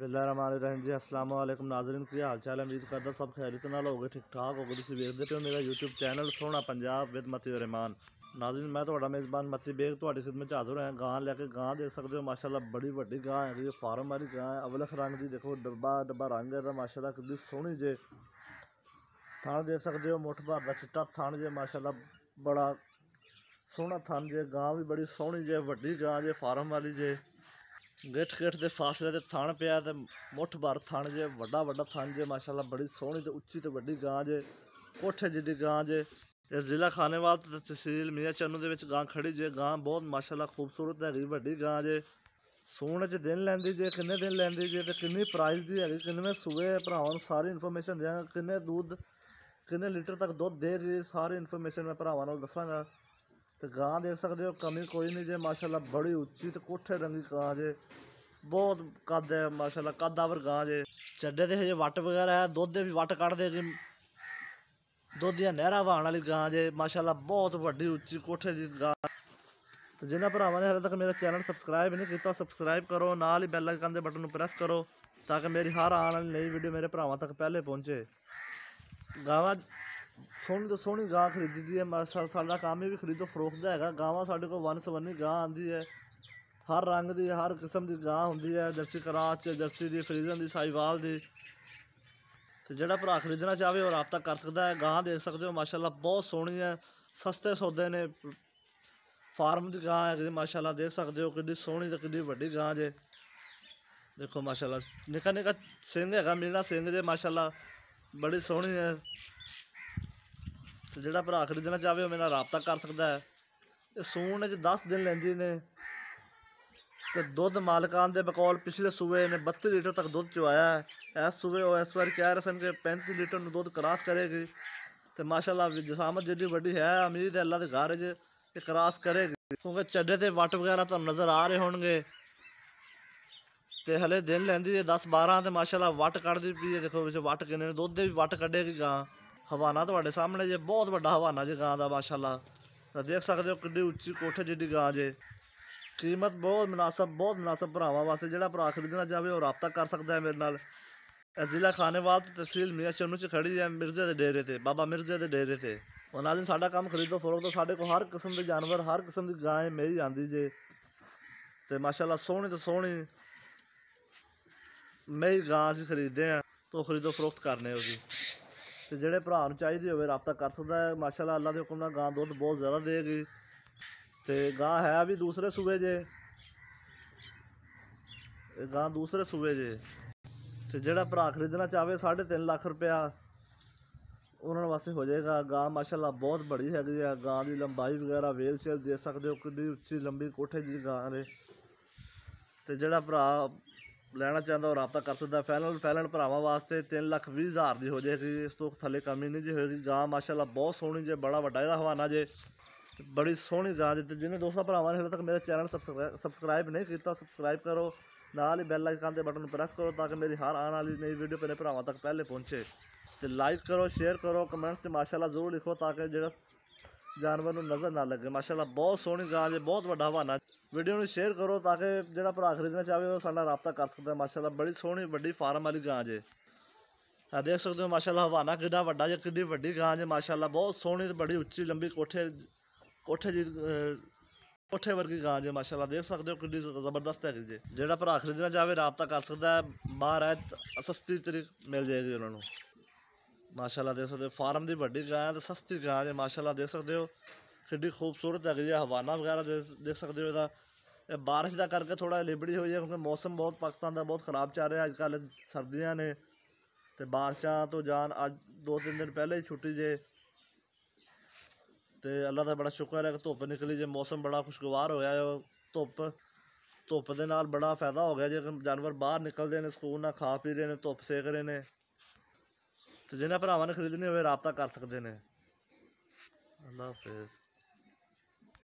बसमीम जी अस्सलाम वालेकुम नाजरन की हाल चाल उम्मीद करता सब खैरियत नाल हो गए ठीक ठाक हो गए तुम देखते हो मेरा यूट्यूब चैनल सोना पंजाब विद मती रहमान नाजरन मैं थोड़ा मेज़बान मती बेग थोड़ी खिदमत हाजिर होया गां लैके गां देख सकते हो माशाल्लाह बड़ी बड़ी गां है जी फार्म वाली गां है अवलख रंग की देखो डब्बा डब्बा रंग है माशाल्लाह कितनी सोहनी जे थान देख सकते हो मुठ भर का चिट्टा थान जे माशाल्लाह बड़ा सोहना थान जे गां भी बड़ी सोहनी जे वड्डी गां जे फार्म वाली जे ਗਿੱਠ ਗਿੱਠ ਦੇ ਫਾਸਲੇ ਤੇ ਥਣ ਪਿਆ ਤੇ ਮੁੱਠ ਭਰ ਥਣ ਜੇ ਵੱਡਾ ਵੱਡਾ ਥਣ ਜੇ ਮਾਸ਼ਾਅੱਲਾ ਬੜੀ ਸੋਹਣੀ ਤੇ ਉੱਚੀ ਤੇ ਵੱਡੀ ਗਾਂ ਜੇ ਕੋਠੇ ਜਿੱਦੀ ਗਾਂ ਜੇ ਇਹ ਜ਼ਿਲ੍ਹਾ ਖਾਨੇਵਾਲ ਤੇ ਤਹਿਸੀਲ ਮੀਆਂ ਚੰਨੂ ਦੇ ਵਿੱਚ ਗਾਂ ਖੜੀ ਜੇ ਗਾਂ ਬਹੁਤ ਮਾਸ਼ਾਅੱਲਾ ਖੂਬਸੂਰਤ ਹੈਗੀ ਵੱਡੀ ਗਾਂ ਜੇ ਸੋਹਣ ਚ ਦਿਨ ਲੈਂਦੀ ਜੇ ਕਿੰਨੇ ਦਿਨ ਲੈਂਦੀ ਜੇ ਤੇ ਕਿੰਨੀ ਪ੍ਰਾਈਸ ਦੀ ਹੈਗੀ ਕਿੰਨੇ ਸੂਏ ਭਰਾਵਾਂ ਨੂੰ ਸਾਰੀ ਇਨਫੋਰਮੇਸ਼ਨ ਦੇਵਾਂਗਾ ਕਿੰਨੇ ਦੁੱਧ ਕਿੰਨੇ ਲੀਟਰ ਤੱਕ ਦੁੱਧ ਦੇ ਰਹੀ ਸਾਰੀ ਇਨਫੋਰਮੇਸ਼ਨ ਮੈਂ ਭਰਾਵਾਂ ਨਾਲ ਦੱਸਾਂਗਾ ਤੇ ਗਾਂ ਦੇਖ ਸਕਦੇ ਹੋ ਕਮੀ ਕੋਈ ਨਹੀਂ ਜੇ ਮਾਸ਼ਾਅੱਲਾ ਬੜੀ ਉੱਚੀ ਤੇ ਕੋਠੇ ਰੰਗੀ ਗਾਂ ਜੇ ਬਹੁਤ ਕੱਦ ਹੈ ਮਾਸ਼ਾਅੱਲਾ ਵਰ ਗਾਂ ਜੇ ਚੱਡੇ ਤੇ ਹਜੇ ਵਟ ਵਗੈਰਾ ਹੈ ਦੁੱਧ ਦੇ ਵੀ ਵਟ ਕੱਢਦੇ ਕਿ ਦੁੱਧ ਦੀਆਂ ਨਹਿਰਾਂ ਵਹਾਣ ਵਾਲੀ ਗਾਂ ਜੇ ਮਾਸ਼ਾਅੱਲਾ ਬਹੁਤ ਵੱਡੀ ਉੱਚੀ ਕੋਠੇ ਦੀ ਗਾਂ ਤੇ ਜਿਨ੍ਹਾਂ ਭਰਾਵਾਂ ਨੇ ਹਰ ਤੱਕ ਮੇਰਾ ਚੈਨਲ ਸਬਸਕ੍ਰਾਈਬ ਨਹੀਂ ਕੀਤਾ ਸਬਸਕ੍ਰਾਈਬ ਕਰੋ ਨਾਲ ਹੀ ਬੈਲ ਆਈਕਨ ਦੇ ਬਟਨ ਨੂੰ ਪ੍ਰੈਸ ਕਰੋ ਤਾਂ ਕਿ ਮੇਰੀ ਹਰ ਆਉਣ ਵਾਲੀ ਨਈ ਵੀਡੀਓ ਮੇਰੇ ਭਰਾਵਾਂ ਤੱਕ ਪਹਿਲੇ ਪਹੁੰਚੇ ਗਾਵਾਂ ਸੋਹਣੀ ਤੋਂ ਸੋਹਣੀ ਗਾਂ ਖਰੀਦੀ ਦੀ ਹੈ ਸਾਡਾ ਕੰਮ ਵੀ ਖਰੀਦੋ ਫਰੋਖਤ ਦਾ ਹੈਗਾ ਗਾਵਾਂ ਸਾਡੇ ਕੋਲ ਵਨ ਸਵਨੀ ਗਾਂ ਆਂਦੀ ਹੈ ਹਰ ਰੰਗ ਦੀ ਹਰ ਕਿਸਮ ਦੀ ਗਾਂ ਹੁੰਦੀ ਹੈ ਜਰਸੀ ਕਰਾਚ ਜਰਸੀ ਦੀ ਫਰੀਜ਼ਨ ਦੀ ਸਾਈਵਾਲ ਦੀ ਤੇ ਜਿਹੜਾ ਭਰਾ ਖਰੀਦਣਾ ਚਾਹਵੇ ਉਹ ਰਾਬਤਾ ਕਰ ਸਕਦਾ ਹੈ ਗਾਂ ਦੇਖ ਸਕਦੇ ਹੋ ਮਾਸ਼ਾਅੱਲਾ ਬਹੁਤ ਸੋਹਣੀ ਹੈ ਸਸਤੇ ਸੌਦੇ ਨੇ ਫਾਰਮ ਦੀ ਗਾਂ ਹੈ ਮਾਸ਼ਾਅੱਲਾ ਦੇਖ ਸਕਦੇ ਹੋ ਕਿੰਨੀ ਸੋਹਣੀ ਤੇ ਕਿੰਨੀ ਵੱਡੀ ਗਾਂ ਜੇ ਦੇਖੋ ਮਾਸ਼ਾਅੱਲਾ ਨਿਕਾ ਨਿਕਾ ਸਿੰਘ ਹੈਗਾ ਮੇਰਾ ਸਿੰਘ ਜੇ ਮਾਸ਼ਾਅੱਲਾ ਬੜੀ ਸੋਹਣੀ ਹੈ ਤੇ ਜਿਹੜਾ ਭਰਾ ਖਰੀਦਣਾ ਚਾਹਵੇ ਉਹ ਮੇਰੇ ਨਾਲ ਕਰ ਸਕਦਾ ਹੈ ਇਹ ਸੂਣ ਵਿੱਚ 10 ਦਿਨ ਲੈਂਦੀ ਨੇ ਤੇ ਦੁੱਧ ਮਾਲਕਾਂ ਦੇ ਬਕੌਲ ਪਿਛਲੇ ਸੂਏ ਨੇ 32 ਲੀਟਰ ਤੱਕ ਦੁੱਧ ਚੁਆਇਆ ਹੈ ਇਸ ਸੂਏ ਉਹ ਇਸ ਵਾਰ ਕਹਿ ਰਹੇ ਸਨ ਕਿ 35 ਲੀਟਰ ਨੂੰ ਦੁੱਧ ਕਰਾਸ ਕਰੇਗੀ ਤੇ ਮਾਸ਼ਾਅੱਲਾ ਜਸਾਮਤ ਜਿਹੜੀ ਵੱਡੀ ਹੈ ਅਮੀਰ ਹੈ ਅੱਲਾ ਦੇ ਘਰ 'ਚ ਇਹ ਕਰਾਸ ਕਰੇਗੀ ਕਿਉਂਕਿ ਚੱਡੇ ਤੇ ਵਟ ਵਗੈਰਾ ਤੁਹਾਨੂੰ ਨਜ਼ਰ ਆ ਰਹੇ ਹੋਣਗੇ ਤੇ ਹਲੇ ਦਿਨ ਲੈਂਦੀ ਹੈ 10 12 ਤੇ ਮਾਸ਼ਾਅੱਲਾ ਵਟ ਕੱਢਦੀ ਪਈ ਦੇਖੋ ਵਿੱਚ ਵਟ ਕਿੰਨੇ ਦੁੱਧ ਦੇ ਵੀ ਵਟ ਕੱਢੇਗੀ ਗਾਂ हवाना थोड़े सामने जे बहुत व्डा हवाना जी गां का माशाला तो देख सकते हो कि उच्ची कोठ जी गां जे कीमत बहुत मुनासब बहुत मुनासब भरावा वास्ते जोड़ा भरा खरीदना चाहे वो राबता कर सद मेरे न जिला खाने वाल तहसील मिया चनू च खड़ी है मिर्जे के डेरे से बाबा मिर्जे के डेरे से उन्हें दिन साम खरीदो फरोख तो साढ़े को हर किस्म के जानवर हर किस्म की गाय मिली आँदी जे तो माशाला सोहनी तो सोहनी मेही गां अ हैं तो खरीदो फरोख्त करने ਤੇ ਜਿਹੜੇ ਭਰਾ ਨੂੰ ਚਾਹੀਦੀ ਹੋਵੇ ਰਾਬਤਾ ਕਰ ਸਕਦਾ ਹੈ ਮਾਸ਼ਾਅੱਲਾ ਅੱਲਾ ਦੇ ਹੁਕਮ ਨਾਲ ਗਾਂ ਦੁੱਧ ਬਹੁਤ ਜ਼ਿਆਦਾ ਦੇਗੀ ਤੇ ਗਾਂ ਹੈ ਵੀ ਦੂਸਰੇ ਸੂਬੇ ਜੇ ਗਾਂ ਦੂਸਰੇ ਸੂਬੇ ਜੇ ਤੇ ਜਿਹੜਾ ਭਰਾ ਖਰੀਦਣਾ ਚਾਹਵੇ 3.5 ਲੱਖ ਰੁਪਇਆ ਉਹਨਾਂ ਵਾਸਤੇ ਹੋ ਜਾਏਗਾ ਗਾਂ ਮਾਸ਼ਾਅੱਲਾ ਬਹੁਤ ਬੜੀ ਹੈਗੀ ਆ ਗਾਂ ਦੀ ਲੰਬਾਈ ਵਗੈਰਾ ਵੇਲ ਸ਼ੇਲ ਦੇ ਸਕਦੇ ਹੋ ਕਿੰਨੀ ਉੱਚੀ ਲੰਬੀ ਕੋਠੇ ਦੀ ਗਾਂ ਰੇ ਤੇ ਜਿਹੜਾ ਭਰਾ ਲੈਣਾ ਚਾਹੁੰਦਾ ਉਹ ਰਾਬਤਾ ਕਰ ਸਕਦਾ ਫਾਈਨਲ ਫੈਲਣ ਭਰਾਵਾਂ ਵਾਸਤੇ 3 ਲੱਖ 20 ਹਜ਼ਾਰ ਦੀ ਹੋ ਜਾਏਗੀ ਇਸ ਤੋਂ ਥੱਲੇ ਕਮੀ ਨਹੀਂ ਜੀ ਹੋਏਗੀ ਗਾਂ ਮਾਸ਼ਾਅੱਲਾ ਬਹੁਤ ਸੋਹਣੀ ਜੇ ਬੜਾ ਵੱਡਾ ਇਹਦਾ ਹਵਾਨਾ ਜੇ ਬੜੀ ਸੋਹਣੀ ਗਾਂ ਦਿੱਤੀ ਜਿਹਨੇ ਦੋਸਤਾਂ ਭਰਾਵਾਂ ਨੇ ਹਲੇ ਤੱਕ ਮੇਰੇ ਚੈਨਲ ਸਬਸਕ੍ਰਾਈਬ ਨਹੀਂ ਕੀਤਾ ਸਬਸਕ੍ਰਾਈਬ ਕਰੋ ਨਾਲ ਹੀ ਬੈਲ ਆਈਕਨ ਦੇ ਬਟਨ ਨੂੰ ਪ੍ਰੈਸ ਕਰੋ ਤਾਂ ਕਿ ਮੇਰੀ ਹਰ ਆਉਣ ਵਾਲੀ ਨਈ ਵੀਡੀਓ ਮੇਰੇ ਭਰਾਵਾਂ ਤੱਕ ਪਹਿਲੇ ਪਹੁੰਚੇ ਤੇ ਲਾਈਕ ਕਰੋ ਸ਼ੇਅਰ ਕਰੋ ਕਮੈਂਟਸ 'ਚ ਮਾਸ਼ਾਅੱਲਾ ਜ਼ਰੂਰ ਲਿਖੋ ਤਾਂ ਕਿ ਜਿਹੜਾ ਜਾਨਵਰ ਨੂੰ ਨਜ਼ਰ ਨਾ ਲੱਗੇ ਮਾਸ਼ਾਅੱਲਾ ਬਹੁਤ ਸੋਹਣੀ ਗਾਂ ਜੇ ਬਹੁਤ ਵੱਡਾ ਹਵਾਨਾ ਵੀਡੀਓ ਨੂੰ ਸ਼ੇਅਰ ਕਰੋ ਤਾਂ ਕਿ ਜਿਹੜਾ ਭਰਾ ਖਰੀਦਣਾ ਚਾਹਵੇ ਉਹ ਸਾਡਾ رابطہ ਕਰ ਸਕਦਾ ਮਾਸ਼ਾਅੱਲਾ ਬੜੀ ਸੋਹਣੀ ਵੱਡੀ ਫਾਰਮ ਵਾਲੀ ਗਾਂ ਜੇ ਆ ਦੇਖ ਸਕਦੇ ਹੋ ਮਾਸ਼ਾਅੱਲਾ ਹਵਾਨਾ ਕਿੰਨਾ ਵੱਡਾ ਜੇ ਕਿੰਨੀ ਵੱਡੀ ਗਾਂ ਜੇ ਮਾਸ਼ਾਅੱਲਾ ਬਹੁਤ ਸੋਹਣੀ ਤੇ ਬੜੀ ਉੱਚੀ ਲੰਬੀ ਕੋਠੇ ਕੋਠੇ ਜੀ ਕੋਠੇ ਵਰਗੀ ਗਾਂ ਜੇ ਮਾਸ਼ਾਅੱਲਾ ਦੇਖ ਸਕਦੇ ਹੋ ਕਿੰਨੀ ਜ਼ਬਰਦਸਤ ਹੈ ਜੇ ਜਿਹੜਾ ਭਰਾ ਖਰੀਦਣਾ ਚਾਹਵੇ ਰابطਾ ਕਰ ਸਕਦਾ ਹੈ ਬਾਹਰ ਹੈ ਸਸਤੀ ਤਰੀਕ ਮਿਲ ਜਾਏਗੀ ਉਹਨਾਂ ਨੂੰ माशाला देख सकते हो फार्म की वही गाय सस्ती गाय है माशाला देख सकते हो कि खूबसूरत है हैगी हवाना वगैरह दे देख सकते हो बारिश का करके थोड़ा लिबड़ी हुई है क्योंकि मौसम बहुत पाकिस्तान का बहुत खराब चल रहा है अचक सर्दिया ने तो बारिशा तो जान अज दो तीन दिन पहले ही छुट्टी जे तो अल्लाह का बड़ा शुक्र है कि धुप्प निकली जे मौसम बड़ा खुशगवार हो गया जो धुप बड़ा फायदा हो गया जे जानवर बहर निकलते हैं सकून ना खा पी रहे हैं धुप्प सेक रहे हैं ਤੇ ਜਿਹਨਾਂ ਭਰਾਵਾਂ ਨੇ ਖਰੀਦਣੇ ਹੋਵੇ ਰਾਬਤਾ ਕਰ ਸਕਦੇ ਨੇ ਅੱਲਾ ਹਾਫਿਜ਼